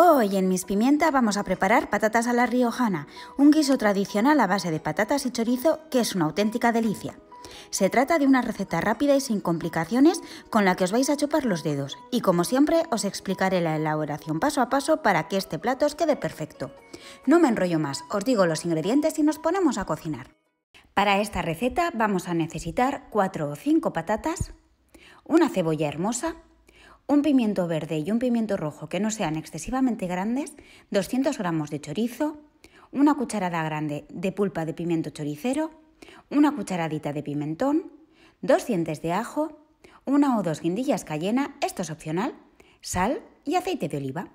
Hoy en Mis Pimienta vamos a preparar patatas a la riojana, un guiso tradicional a base de patatas y chorizo que es una auténtica delicia. Se trata de una receta rápida y sin complicaciones con la que os vais a chupar los dedos y como siempre os explicaré la elaboración paso a paso para que este plato os quede perfecto. No me enrollo más, os digo los ingredientes y nos ponemos a cocinar. Para esta receta vamos a necesitar 4 o 5 patatas, una cebolla hermosa, un pimiento verde y un pimiento rojo que no sean excesivamente grandes, 200 gramos de chorizo, una cucharada grande de pulpa de pimiento choricero, una cucharadita de pimentón, dos dientes de ajo, una o dos guindillas cayena, esto es opcional, sal y aceite de oliva.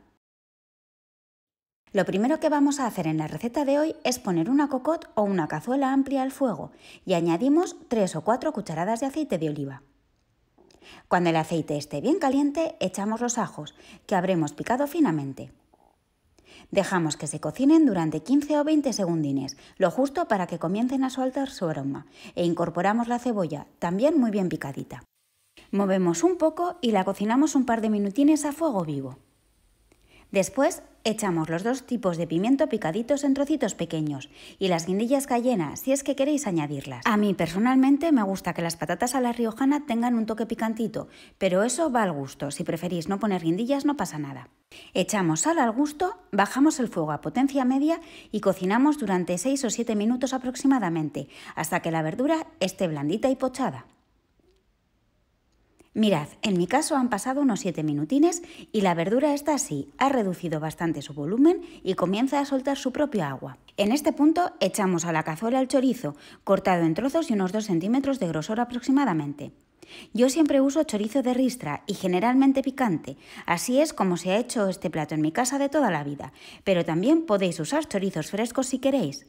Lo primero que vamos a hacer en la receta de hoy es poner una cocotte o una cazuela amplia al fuego y añadimos 3 o 4 cucharadas de aceite de oliva. Cuando el aceite esté bien caliente, echamos los ajos, que habremos picado finamente. Dejamos que se cocinen durante 15 o 20 segundines, lo justo para que comiencen a soltar su aroma, e incorporamos la cebolla, también muy bien picadita. Movemos un poco y la cocinamos un par de minutines a fuego vivo. Después echamos los dos tipos de pimiento picaditos en trocitos pequeños y las guindillas cayenas, si es que queréis añadirlas. A mí personalmente me gusta que las patatas a la riojana tengan un toque picantito, pero eso va al gusto. Si preferís no poner guindillas no pasa nada. Echamos sal al gusto, bajamos el fuego a potencia media y cocinamos durante 6 o 7 minutos aproximadamente, hasta que la verdura esté blandita y pochada. Mirad, en mi caso han pasado unos 7 minutines y la verdura está así, ha reducido bastante su volumen y comienza a soltar su propio agua. En este punto echamos a la cazuela el chorizo, cortado en trozos y unos 2 centímetros de grosor aproximadamente. Yo siempre uso chorizo de ristra y generalmente picante, así es como se ha hecho este plato en mi casa de toda la vida, pero también podéis usar chorizos frescos si queréis.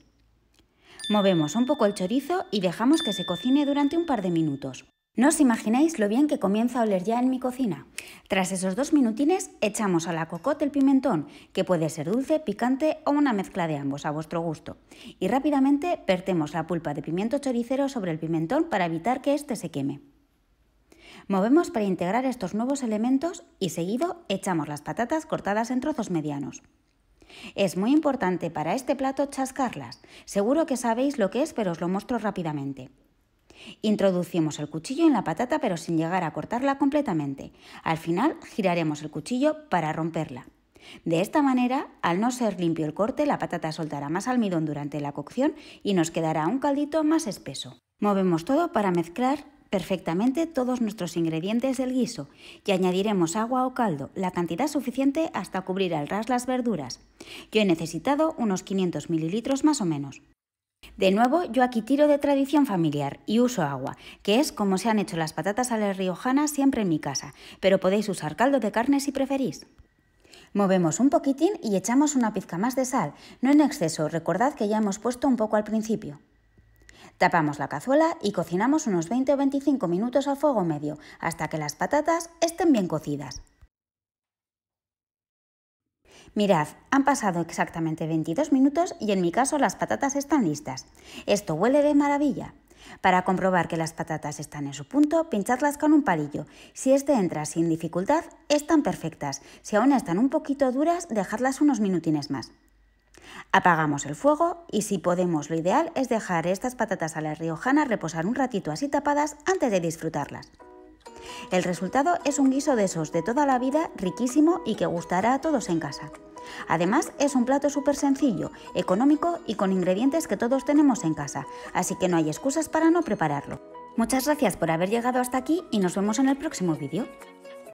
Movemos un poco el chorizo y dejamos que se cocine durante un par de minutos. No os imagináis lo bien que comienza a oler ya en mi cocina. Tras esos dos minutines echamos a la cocotte el pimentón, que puede ser dulce, picante o una mezcla de ambos a vuestro gusto. Y rápidamente vertemos la pulpa de pimiento choricero sobre el pimentón para evitar que éste se queme. Movemos para integrar estos nuevos elementos y seguido echamos las patatas cortadas en trozos medianos. Es muy importante para este plato chascarlas. Seguro que sabéis lo que es, pero os lo muestro rápidamente. Introducimos el cuchillo en la patata pero sin llegar a cortarla completamente. Al final giraremos el cuchillo para romperla. De esta manera, al no ser limpio el corte, la patata soltará más almidón durante la cocción y nos quedará un caldito más espeso. Movemos todo para mezclar perfectamente todos nuestros ingredientes del guiso y añadiremos agua o caldo, la cantidad suficiente hasta cubrir al ras las verduras. Yo he necesitado unos 500 mililitros más o menos. De nuevo, yo aquí tiro de tradición familiar y uso agua, que es como se han hecho las patatas a la riojana siempre en mi casa, pero podéis usar caldo de carne si preferís. Movemos un poquitín y echamos una pizca más de sal, no en exceso, recordad que ya hemos puesto un poco al principio. Tapamos la cazuela y cocinamos unos 20 o 25 minutos a fuego medio, hasta que las patatas estén bien cocidas. Mirad, han pasado exactamente 22 minutos y en mi caso las patatas están listas. Esto huele de maravilla. Para comprobar que las patatas están en su punto, pincharlas con un palillo. Si este entra sin dificultad, están perfectas. Si aún están un poquito duras, dejarlas unos minutines más. Apagamos el fuego y si podemos, lo ideal es dejar estas patatas a la riojana reposar un ratito así tapadas antes de disfrutarlas. El resultado es un guiso de esos de toda la vida, riquísimo y que gustará a todos en casa. Además, es un plato súper sencillo, económico y con ingredientes que todos tenemos en casa, así que no hay excusas para no prepararlo. Muchas gracias por haber llegado hasta aquí y nos vemos en el próximo vídeo.